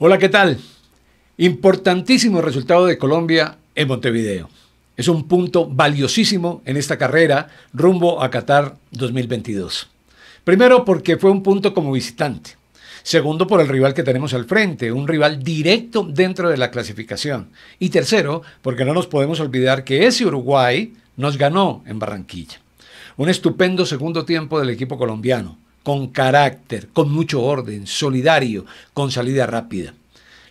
Hola, ¿qué tal? Importantísimo resultado de Colombia en Montevideo. Es un punto valiosísimo en esta carrera rumbo a Qatar 2022. Primero porque fue un punto como visitante. Segundo por el rival que tenemos al frente, un rival directo dentro de la clasificación. Y tercero porque no nos podemos olvidar que ese Uruguay nos ganó en Barranquilla. Un estupendo segundo tiempo del equipo colombiano con carácter, con mucho orden, solidario, con salida rápida.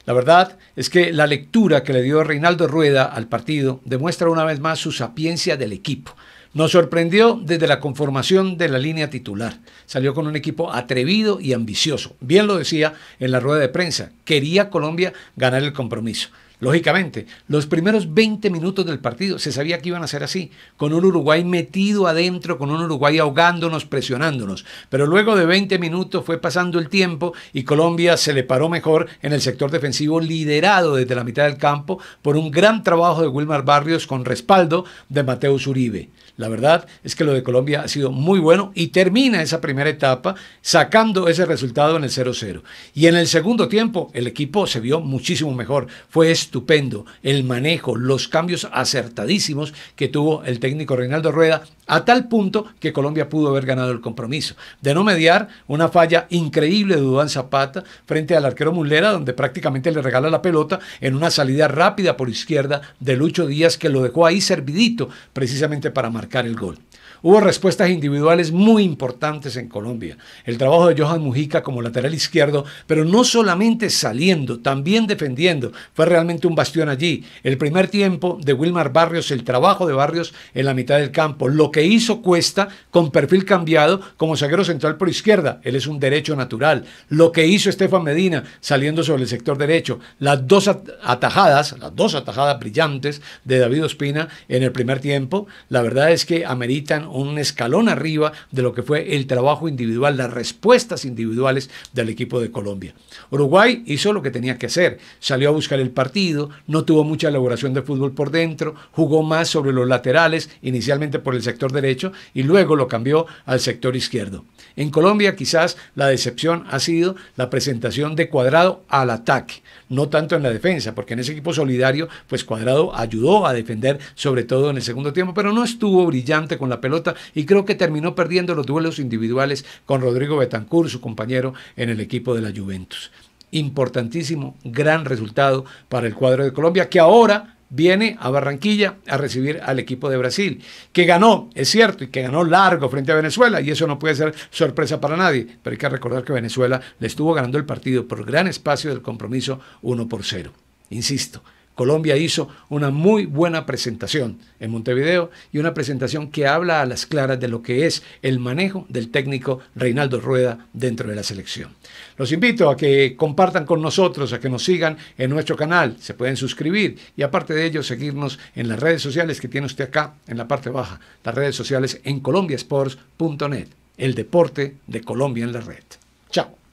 La verdad es que la lectura que le dio Reinaldo Rueda al partido demuestra una vez más su sapiencia del equipo. Nos sorprendió desde la conformación de la línea titular. Salió con un equipo atrevido y ambicioso. Bien lo decía en la rueda de prensa. Quería Colombia ganar el compromiso. Lógicamente, los primeros 20 minutos del partido se sabía que iban a ser así, con un Uruguay metido adentro, con un Uruguay ahogándonos, presionándonos. Pero luego de 20 minutos fue pasando el tiempo y Colombia se le paró mejor en el sector defensivo liderado desde la mitad del campo por un gran trabajo de Wilmar Barrios con respaldo de Mateus Uribe. La verdad es que lo de Colombia ha sido muy bueno y termina esa primera etapa sacando ese resultado en el 0-0. Y en el segundo tiempo el equipo se vio muchísimo mejor. Fue estupendo, el manejo, los cambios acertadísimos que tuvo el técnico Reinaldo Rueda, a tal punto que Colombia pudo haber ganado el compromiso. De no mediar, una falla increíble de Dudán Zapata frente al arquero Mulera donde prácticamente le regala la pelota en una salida rápida por izquierda de Lucho Díaz, que lo dejó ahí servidito precisamente para marcar el gol. Hubo respuestas individuales muy importantes en Colombia. El trabajo de Johan Mujica como lateral izquierdo, pero no solamente saliendo, también defendiendo. Fue realmente un bastión allí. El primer tiempo de Wilmar Barrios, el trabajo de Barrios en la mitad del campo. Lo que hizo Cuesta con perfil cambiado como zaguero central por izquierda. Él es un derecho natural. Lo que hizo Estefan Medina saliendo sobre el sector derecho. Las dos atajadas, las dos atajadas brillantes de David Ospina en el primer tiempo, la verdad es que ameritan un escalón arriba de lo que fue el trabajo individual, las respuestas individuales del equipo de Colombia. Uruguay hizo lo que tenía que hacer, salió a buscar el partido, no tuvo mucha elaboración de fútbol por dentro, jugó más sobre los laterales, inicialmente por el sector derecho y luego lo cambió al sector izquierdo. En Colombia quizás la decepción ha sido la presentación de Cuadrado al ataque, no tanto en la defensa, porque en ese equipo solidario, pues Cuadrado ayudó a defender sobre todo en el segundo tiempo, pero no estuvo brillante con la pelota y creo que terminó perdiendo los duelos individuales con Rodrigo Betancourt, su compañero en el equipo de la Juventus. Importantísimo, gran resultado para el cuadro de Colombia, que ahora viene a Barranquilla a recibir al equipo de Brasil, que ganó, es cierto, y que ganó largo frente a Venezuela, y eso no puede ser sorpresa para nadie, pero hay que recordar que Venezuela le estuvo ganando el partido por gran espacio del compromiso 1 por 0. Insisto, Colombia hizo una muy buena presentación en Montevideo y una presentación que habla a las claras de lo que es el manejo del técnico Reinaldo Rueda dentro de la selección. Los invito a que compartan con nosotros, a que nos sigan en nuestro canal, se pueden suscribir y aparte de ello seguirnos en las redes sociales que tiene usted acá en la parte baja, las redes sociales en colombiasports.net, el deporte de Colombia en la red. Chao.